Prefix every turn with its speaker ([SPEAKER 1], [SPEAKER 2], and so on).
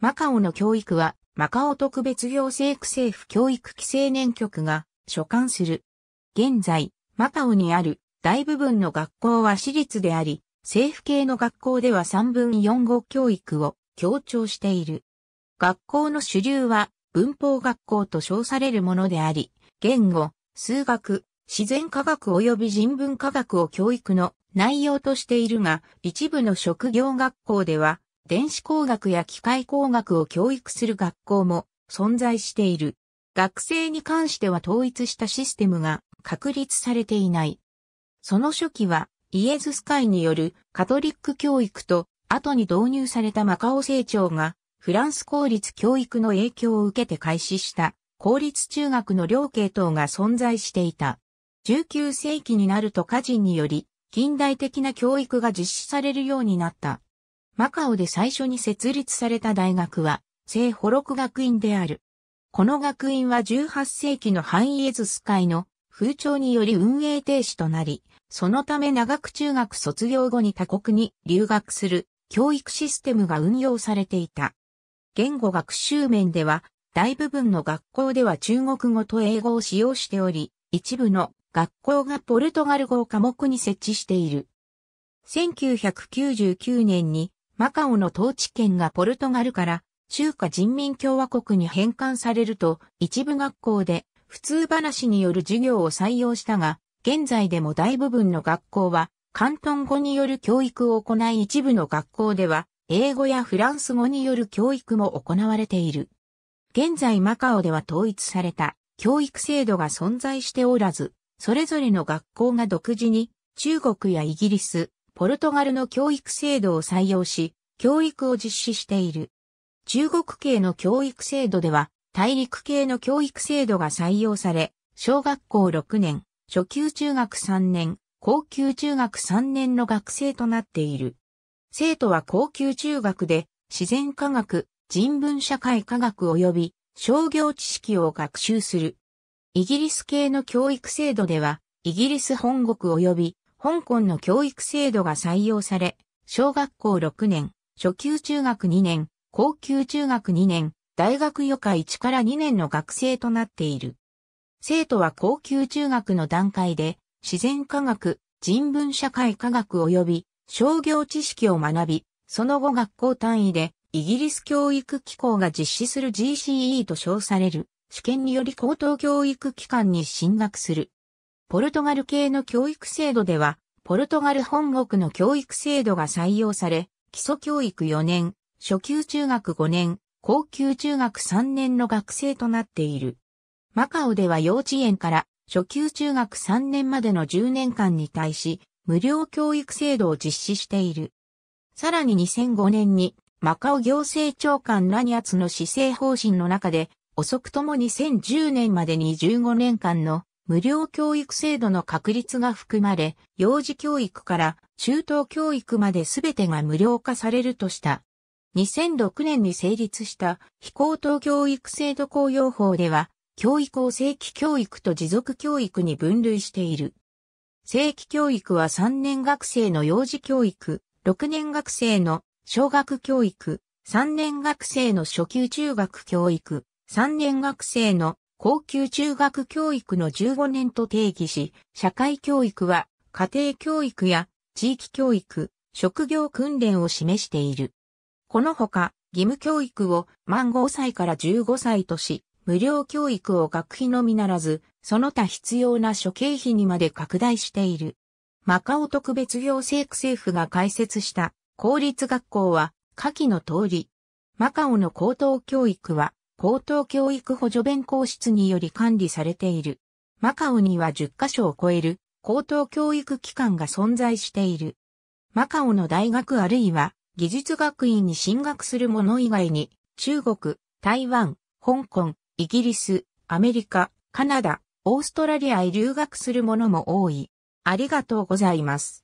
[SPEAKER 1] マカオの教育は、マカオ特別行政区政府教育規制年局が所管する。現在、マカオにある大部分の学校は私立であり、政府系の学校では3分4号教育を強調している。学校の主流は文法学校と称されるものであり、言語、数学、自然科学及び人文科学を教育の内容としているが、一部の職業学校では電子工学や機械工学を教育する学校も存在している。学生に関しては統一したシステムが確立されていない。その初期はイエズス会によるカトリック教育と後に導入されたマカオ成長がフランス公立教育の影響を受けて開始した公立中学の両系統が存在していた。19世紀になると家人により近代的な教育が実施されるようになった。マカオで最初に設立された大学は、聖保ク学院である。この学院は18世紀のハイエズス会の風潮により運営停止となり、そのため長く中学卒業後に他国に留学する教育システムが運用されていた。言語学習面では、大部分の学校では中国語と英語を使用しており、一部の学校がポルトガル語を科目に設置している。1999年にマカオの統治権がポルトガルから中華人民共和国に返還されると一部学校で普通話による授業を採用したが、現在でも大部分の学校は関東語による教育を行い一部の学校では英語やフランス語による教育も行われている。現在マカオでは統一された教育制度が存在しておらず、それぞれの学校が独自に中国やイギリス、ポルトガルの教育制度を採用し、教育を実施している。中国系の教育制度では、大陸系の教育制度が採用され、小学校6年、初級中学3年、高級中学3年の学生となっている。生徒は高級中学で、自然科学、人文社会科学及び商業知識を学習する。イギリス系の教育制度では、イギリス本国及び香港の教育制度が採用され、小学校6年、初級中学2年、高級中学2年、大学余科1から2年の学生となっている。生徒は高級中学の段階で、自然科学、人文社会科学及び商業知識を学び、その後学校単位でイギリス教育機構が実施する GCE と称される試験により高等教育機関に進学する。ポルトガル系の教育制度では、ポルトガル本国の教育制度が採用され、基礎教育4年、初級中学5年、高級中学3年の学生となっている。マカオでは幼稚園から初級中学3年までの10年間に対し、無料教育制度を実施している。さらに2005年に、マカオ行政長官ラニアツの施政方針の中で、遅くとも2010年までに15年間の無料教育制度の確立が含まれ、幼児教育から中等教育まで全てが無料化されるとした。2006年に成立した非高等教育制度公用法では、教育を正規教育と持続教育に分類している。正規教育は3年学生の幼児教育、6年学生の小学教育、3年学生の初級中学教育、3年学生の高級中学教育の15年と定義し、社会教育は家庭教育や地域教育、職業訓練を示している。このほか、義務教育を満5歳から15歳とし、無料教育を学費のみならず、その他必要な諸経費にまで拡大している。マカオ特別行政区政府が開設した公立学校は、下記の通り。マカオの高等教育は、高等教育補助弁公室により管理されている。マカオには10カ所を超える高等教育機関が存在している。マカオの大学あるいは技術学院に進学する者以外に、中国、台湾、香港、イギリス、アメリカ、カナダ、オーストラリアへ留学する者も多い。ありがとうございます。